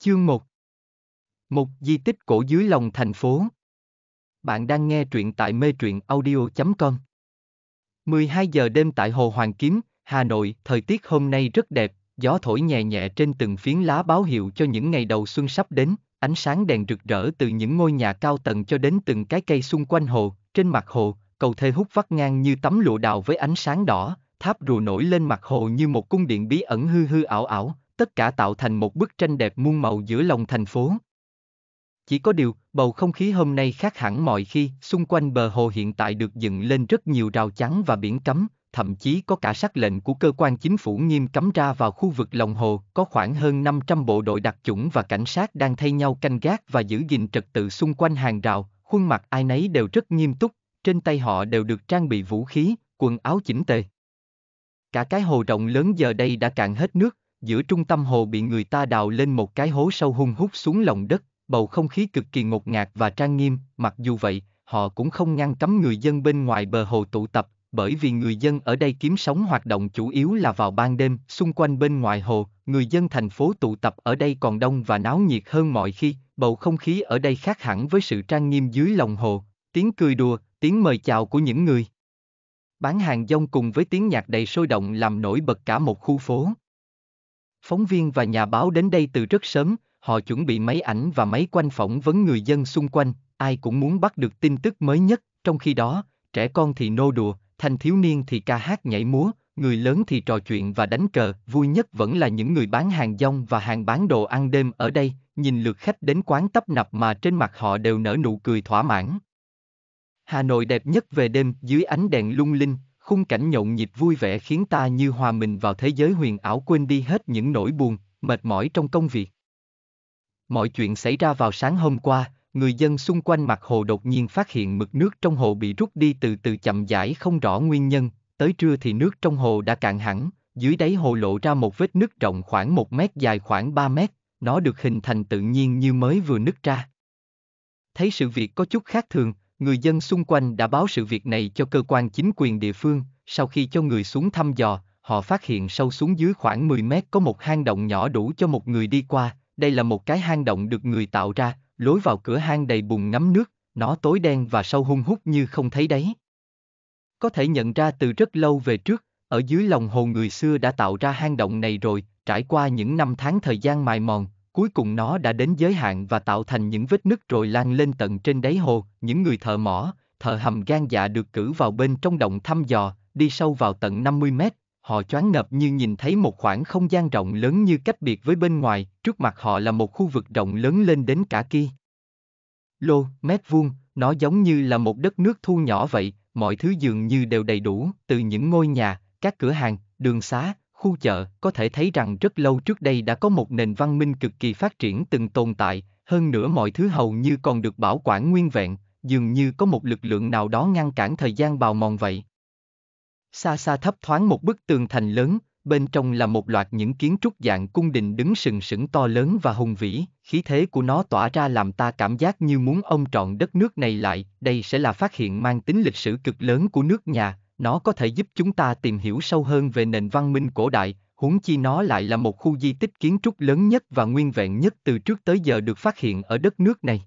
Chương 1 Một di tích cổ dưới lòng thành phố Bạn đang nghe truyện tại mê truyện audio.com 12 giờ đêm tại Hồ Hoàng Kiếm, Hà Nội, thời tiết hôm nay rất đẹp, gió thổi nhẹ nhẹ trên từng phiến lá báo hiệu cho những ngày đầu xuân sắp đến, ánh sáng đèn rực rỡ từ những ngôi nhà cao tầng cho đến từng cái cây xung quanh hồ, trên mặt hồ, cầu thê hút vắt ngang như tấm lụa đào với ánh sáng đỏ, tháp rùa nổi lên mặt hồ như một cung điện bí ẩn hư hư ảo ảo, tất cả tạo thành một bức tranh đẹp muôn màu giữa lòng thành phố. Chỉ có điều, bầu không khí hôm nay khác hẳn mọi khi, xung quanh bờ hồ hiện tại được dựng lên rất nhiều rào chắn và biển cấm, thậm chí có cả sắc lệnh của cơ quan chính phủ nghiêm cấm ra vào khu vực lòng hồ, có khoảng hơn 500 bộ đội đặc chủng và cảnh sát đang thay nhau canh gác và giữ gìn trật tự xung quanh hàng rào, khuôn mặt ai nấy đều rất nghiêm túc, trên tay họ đều được trang bị vũ khí, quần áo chỉnh tề. Cả cái hồ rộng lớn giờ đây đã cạn hết nước, giữa trung tâm hồ bị người ta đào lên một cái hố sâu hung hút xuống lòng đất, bầu không khí cực kỳ ngột ngạt và trang nghiêm, mặc dù vậy, họ cũng không ngăn cấm người dân bên ngoài bờ hồ tụ tập, bởi vì người dân ở đây kiếm sống hoạt động chủ yếu là vào ban đêm, xung quanh bên ngoài hồ, người dân thành phố tụ tập ở đây còn đông và náo nhiệt hơn mọi khi, bầu không khí ở đây khác hẳn với sự trang nghiêm dưới lòng hồ, tiếng cười đùa, tiếng mời chào của những người. Bán hàng dông cùng với tiếng nhạc đầy sôi động làm nổi bật cả một khu phố. Phóng viên và nhà báo đến đây từ rất sớm, họ chuẩn bị máy ảnh và máy quanh phỏng vấn người dân xung quanh, ai cũng muốn bắt được tin tức mới nhất, trong khi đó, trẻ con thì nô đùa, thanh thiếu niên thì ca hát nhảy múa, người lớn thì trò chuyện và đánh cờ, vui nhất vẫn là những người bán hàng rong và hàng bán đồ ăn đêm ở đây, nhìn lượt khách đến quán tấp nập mà trên mặt họ đều nở nụ cười thỏa mãn. Hà Nội đẹp nhất về đêm dưới ánh đèn lung linh, khung cảnh nhộn nhịp vui vẻ khiến ta như hòa mình vào thế giới huyền ảo quên đi hết những nỗi buồn, mệt mỏi trong công việc. Mọi chuyện xảy ra vào sáng hôm qua, người dân xung quanh mặt hồ đột nhiên phát hiện mực nước trong hồ bị rút đi từ từ chậm rãi không rõ nguyên nhân, tới trưa thì nước trong hồ đã cạn hẳn, dưới đáy hồ lộ ra một vết nứt rộng khoảng 1 mét dài khoảng 3 mét, nó được hình thành tự nhiên như mới vừa nứt ra. Thấy sự việc có chút khác thường, người dân xung quanh đã báo sự việc này cho cơ quan chính quyền địa phương, sau khi cho người xuống thăm dò, họ phát hiện sâu xuống dưới khoảng 10 mét có một hang động nhỏ đủ cho một người đi qua, đây là một cái hang động được người tạo ra, lối vào cửa hang đầy bùn ngấm nước, nó tối đen và sâu hung hút như không thấy đấy. Có thể nhận ra từ rất lâu về trước, ở dưới lòng hồ người xưa đã tạo ra hang động này rồi, trải qua những năm tháng thời gian mài mòn, Cuối cùng nó đã đến giới hạn và tạo thành những vết nứt rồi lan lên tận trên đáy hồ, những người thợ mỏ, thợ hầm gan dạ được cử vào bên trong động thăm dò, đi sâu vào tận 50 mét, họ choáng ngợp như nhìn thấy một khoảng không gian rộng lớn như cách biệt với bên ngoài, trước mặt họ là một khu vực rộng lớn lên đến cả kia. Lô, mét vuông, nó giống như là một đất nước thu nhỏ vậy, mọi thứ dường như đều đầy đủ, từ những ngôi nhà, các cửa hàng, đường xá, khu chợ có thể thấy rằng rất lâu trước đây đã có một nền văn minh cực kỳ phát triển từng tồn tại, hơn nữa mọi thứ hầu như còn được bảo quản nguyên vẹn, dường như có một lực lượng nào đó ngăn cản thời gian bào mòn vậy. Xa xa thấp thoáng một bức tường thành lớn, bên trong là một loạt những kiến trúc dạng cung đình đứng sừng sững to lớn và hùng vĩ, khí thế của nó tỏa ra làm ta cảm giác như muốn ông trọn đất nước này lại, đây sẽ là phát hiện mang tính lịch sử cực lớn của nước nhà, nó có thể giúp chúng ta tìm hiểu sâu hơn về nền văn minh cổ đại, huống chi nó lại là một khu di tích kiến trúc lớn nhất và nguyên vẹn nhất từ trước tới giờ được phát hiện ở đất nước này.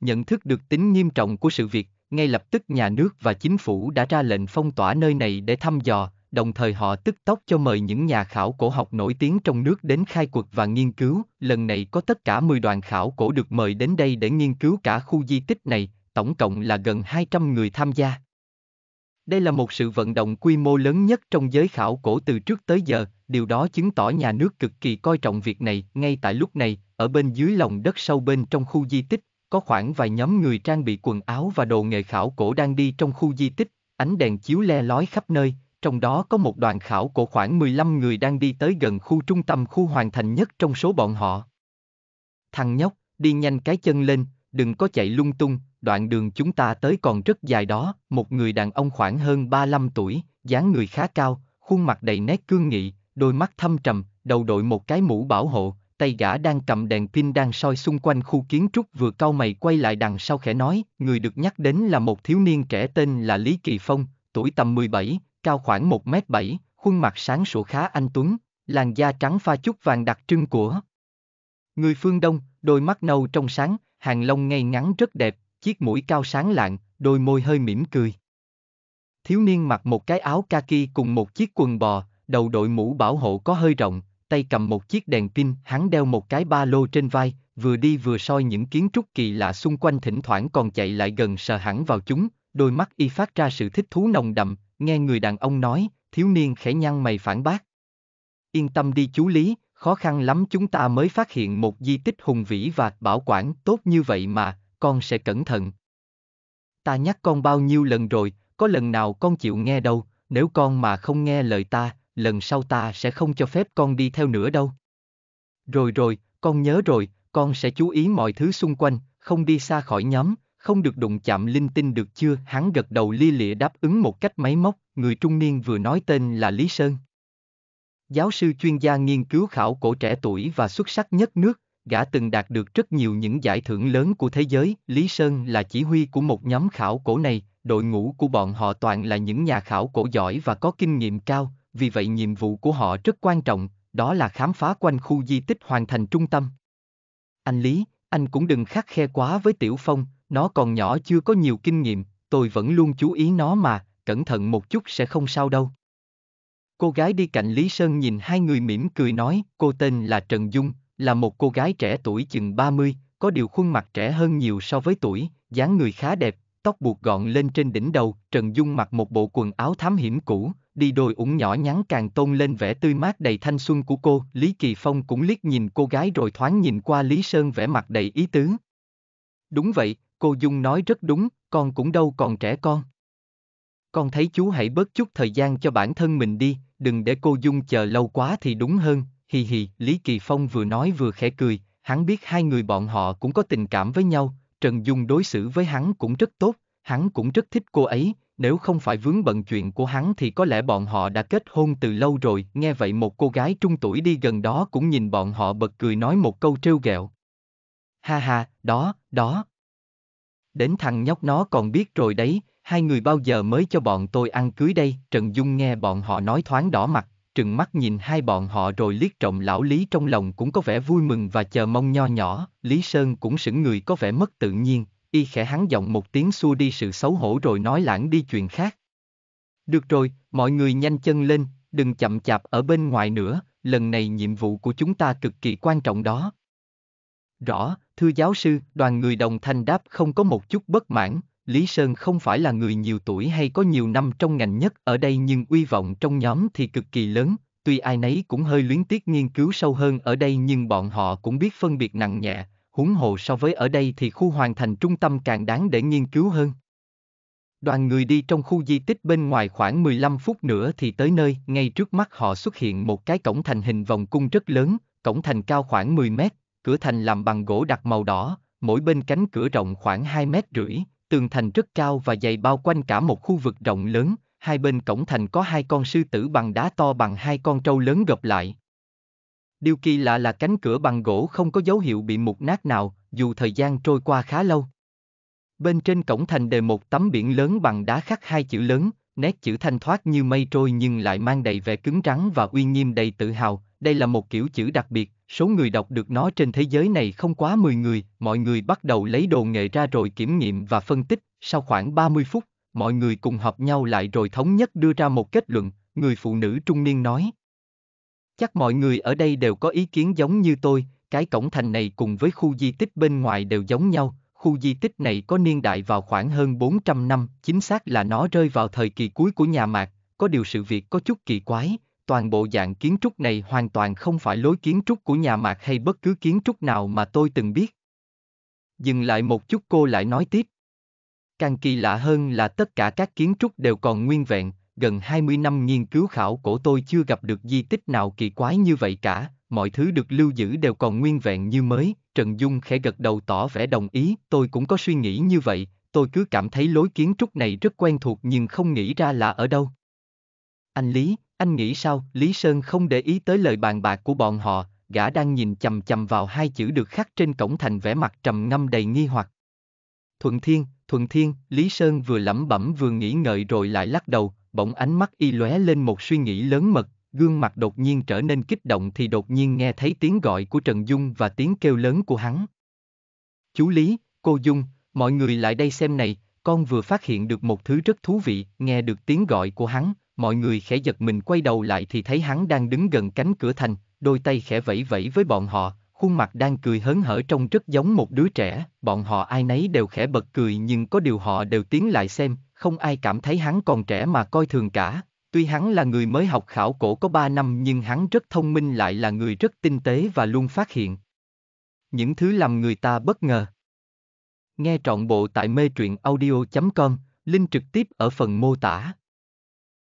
Nhận thức được tính nghiêm trọng của sự việc, ngay lập tức nhà nước và chính phủ đã ra lệnh phong tỏa nơi này để thăm dò, đồng thời họ tức tốc cho mời những nhà khảo cổ học nổi tiếng trong nước đến khai quật và nghiên cứu. Lần này có tất cả 10 đoàn khảo cổ được mời đến đây để nghiên cứu cả khu di tích này, tổng cộng là gần 200 người tham gia. Đây là một sự vận động quy mô lớn nhất trong giới khảo cổ từ trước tới giờ, điều đó chứng tỏ nhà nước cực kỳ coi trọng việc này. Ngay tại lúc này, ở bên dưới lòng đất sâu bên trong khu di tích, có khoảng vài nhóm người trang bị quần áo và đồ nghề khảo cổ đang đi trong khu di tích, ánh đèn chiếu le lói khắp nơi, trong đó có một đoàn khảo cổ khoảng 15 người đang đi tới gần khu trung tâm khu hoàn thành nhất trong số bọn họ. Thằng nhóc, đi nhanh cái chân lên, đừng có chạy lung tung, đoạn đường chúng ta tới còn rất dài đó, một người đàn ông khoảng hơn 35 tuổi, dáng người khá cao, khuôn mặt đầy nét cương nghị, đôi mắt thâm trầm, đầu đội một cái mũ bảo hộ, tay gã đang cầm đèn pin đang soi xung quanh khu kiến trúc vừa cau mày quay lại đằng sau khẽ nói, người được nhắc đến là một thiếu niên trẻ tên là Lý Kỳ Phong, tuổi tầm 17, cao khoảng 1m7, khuôn mặt sáng sủa khá anh tuấn, làn da trắng pha chút vàng đặc trưng của người phương Đông, đôi mắt nâu trong sáng, hàng lông ngay ngắn rất đẹp, chiếc mũi cao sáng lạng, đôi môi hơi mỉm cười. Thiếu niên mặc một cái áo kaki cùng một chiếc quần bò, đầu đội mũ bảo hộ có hơi rộng, tay cầm một chiếc đèn pin, hắn đeo một cái ba lô trên vai, vừa đi vừa soi những kiến trúc kỳ lạ xung quanh thỉnh thoảng còn chạy lại gần sờ hẳn vào chúng, đôi mắt y phát ra sự thích thú nồng đậm, nghe người đàn ông nói, thiếu niên khẽ nhăn mày phản bác. Yên tâm đi chú Lý, khó khăn lắm chúng ta mới phát hiện một di tích hùng vĩ và bảo quản tốt như vậy mà, con sẽ cẩn thận. Ta nhắc con bao nhiêu lần rồi, có lần nào con chịu nghe đâu, nếu con mà không nghe lời ta, lần sau ta sẽ không cho phép con đi theo nữa đâu. Rồi rồi, con nhớ rồi, con sẽ chú ý mọi thứ xung quanh, không đi xa khỏi nhóm, không được đụng chạm linh tinh được chưa? Hắn gật đầu li lịa đáp ứng một cách máy móc, người trung niên vừa nói tên là Lý Sơn. Giáo sư chuyên gia nghiên cứu khảo cổ trẻ tuổi và xuất sắc nhất nước, gã từng đạt được rất nhiều những giải thưởng lớn của thế giới. Lý Sơn là chỉ huy của một nhóm khảo cổ này, đội ngũ của bọn họ toàn là những nhà khảo cổ giỏi và có kinh nghiệm cao, vì vậy nhiệm vụ của họ rất quan trọng, đó là khám phá quanh khu di tích hoàn thành trung tâm. Anh Lý, anh cũng đừng khắc khe quá với Tiểu Phong, nó còn nhỏ chưa có nhiều kinh nghiệm, tôi vẫn luôn chú ý nó mà, cẩn thận một chút sẽ không sao đâu. Cô gái đi cạnh Lý Sơn nhìn hai người mỉm cười nói, cô tên là Trần Dung, là một cô gái trẻ tuổi chừng 30, có điều khuôn mặt trẻ hơn nhiều so với tuổi, dáng người khá đẹp, tóc buộc gọn lên trên đỉnh đầu, Trần Dung mặc một bộ quần áo thám hiểm cũ, đi đôi ủng nhỏ nhắn càng tôn lên vẻ tươi mát đầy thanh xuân của cô, Lý Kỳ Phong cũng liếc nhìn cô gái rồi thoáng nhìn qua Lý Sơn vẻ mặt đầy ý tứ. Đúng vậy, cô Dung nói rất đúng, con cũng đâu còn trẻ con. Con thấy chú hãy bớt chút thời gian cho bản thân mình đi, đừng để cô Dung chờ lâu quá thì đúng hơn, hì hì, Lý Kỳ Phong vừa nói vừa khẽ cười, hắn biết hai người bọn họ cũng có tình cảm với nhau, Trần Dung đối xử với hắn cũng rất tốt, hắn cũng rất thích cô ấy, nếu không phải vướng bận chuyện của hắn thì có lẽ bọn họ đã kết hôn từ lâu rồi, nghe vậy một cô gái trung tuổi đi gần đó cũng nhìn bọn họ bật cười nói một câu trêu ghẹo. Ha ha, đó, đó. Đến thằng nhóc nó còn biết rồi đấy, hai người bao giờ mới cho bọn tôi ăn cưới đây, Trần Dung nghe bọn họ nói thoáng đỏ mặt trừng mắt nhìn hai bọn họ rồi liếc trọng lão Lý trong lòng cũng có vẻ vui mừng và chờ mong nho nhỏ, Lý Sơn cũng sững người có vẻ mất tự nhiên, y khẽ hắn giọng một tiếng xua đi sự xấu hổ rồi nói lãng đi chuyện khác. Được rồi, mọi người nhanh chân lên, đừng chậm chạp ở bên ngoài nữa, lần này nhiệm vụ của chúng ta cực kỳ quan trọng đó. Rõ, thưa giáo sư, đoàn người đồng thanh đáp không có một chút bất mãn, Lý Sơn không phải là người nhiều tuổi hay có nhiều năm trong ngành nhất ở đây nhưng uy vọng trong nhóm thì cực kỳ lớn, tuy ai nấy cũng hơi luyến tiếc nghiên cứu sâu hơn ở đây nhưng bọn họ cũng biết phân biệt nặng nhẹ, huống hồ so với ở đây thì khu hoàn thành trung tâm càng đáng để nghiên cứu hơn. Đoàn người đi trong khu di tích bên ngoài khoảng 15 phút nữa thì tới nơi, ngay trước mắt họ xuất hiện một cái cổng thành hình vòng cung rất lớn, cổng thành cao khoảng 10 mét, cửa thành làm bằng gỗ đặc màu đỏ, mỗi bên cánh cửa rộng khoảng 2 mét rưỡi, tường thành rất cao và dày bao quanh cả một khu vực rộng lớn, hai bên cổng thành có hai con sư tử bằng đá to bằng hai con trâu lớn gập lại. Điều kỳ lạ là cánh cửa bằng gỗ không có dấu hiệu bị mục nát nào, dù thời gian trôi qua khá lâu. Bên trên cổng thành đề một tấm biển lớn bằng đá khắc hai chữ lớn, nét chữ thanh thoát như mây trôi nhưng lại mang đầy vẻ cứng rắn và uy nghiêm đầy tự hào, đây là một kiểu chữ đặc biệt, số người đọc được nó trên thế giới này không quá 10 người, mọi người bắt đầu lấy đồ nghề ra rồi kiểm nghiệm và phân tích, sau khoảng 30 phút, mọi người cùng họp nhau lại rồi thống nhất đưa ra một kết luận, người phụ nữ trung niên nói. Chắc mọi người ở đây đều có ý kiến giống như tôi, cái cổng thành này cùng với khu di tích bên ngoài đều giống nhau, khu di tích này có niên đại vào khoảng hơn 400 năm, chính xác là nó rơi vào thời kỳ cuối của nhà Mạc, có điều sự việc có chút kỳ quái, toàn bộ dạng kiến trúc này hoàn toàn không phải lối kiến trúc của nhà mạc hay bất cứ kiến trúc nào mà tôi từng biết. Dừng lại một chút cô lại nói tiếp. Càng kỳ lạ hơn là tất cả các kiến trúc đều còn nguyên vẹn, gần 20 năm nghiên cứu khảo cổ tôi chưa gặp được di tích nào kỳ quái như vậy cả, mọi thứ được lưu giữ đều còn nguyên vẹn như mới, Trần Dung khẽ gật đầu tỏ vẻ đồng ý, tôi cũng có suy nghĩ như vậy, tôi cứ cảm thấy lối kiến trúc này rất quen thuộc nhưng không nghĩ ra là ở đâu. Anh Lý, anh nghĩ sao, Lý Sơn không để ý tới lời bàn bạc của bọn họ, gã đang nhìn chằm chằm vào hai chữ được khắc trên cổng thành vẻ mặt trầm ngâm đầy nghi hoặc. Thuận Thiên, Thuận Thiên, Lý Sơn vừa lẩm bẩm vừa nghĩ ngợi rồi lại lắc đầu, bỗng ánh mắt y lóe lên một suy nghĩ lớn mật, gương mặt đột nhiên trở nên kích động thì đột nhiên nghe thấy tiếng gọi của Trần Dung và tiếng kêu lớn của hắn. Chú Lý, cô Dung, mọi người lại đây xem này, con vừa phát hiện được một thứ rất thú vị, nghe được tiếng gọi của hắn, mọi người khẽ giật mình quay đầu lại thì thấy hắn đang đứng gần cánh cửa thành, đôi tay khẽ vẫy vẫy với bọn họ, khuôn mặt đang cười hớn hở trông rất giống một đứa trẻ, bọn họ ai nấy đều khẽ bật cười nhưng có điều họ đều tiến lại xem, không ai cảm thấy hắn còn trẻ mà coi thường cả. Tuy hắn là người mới học khảo cổ có 3 năm nhưng hắn rất thông minh lại là người rất tinh tế và luôn phát hiện. Những thứ làm người ta bất ngờ. Nghe trọn bộ tại mê truyện audio.com, link trực tiếp ở phần mô tả.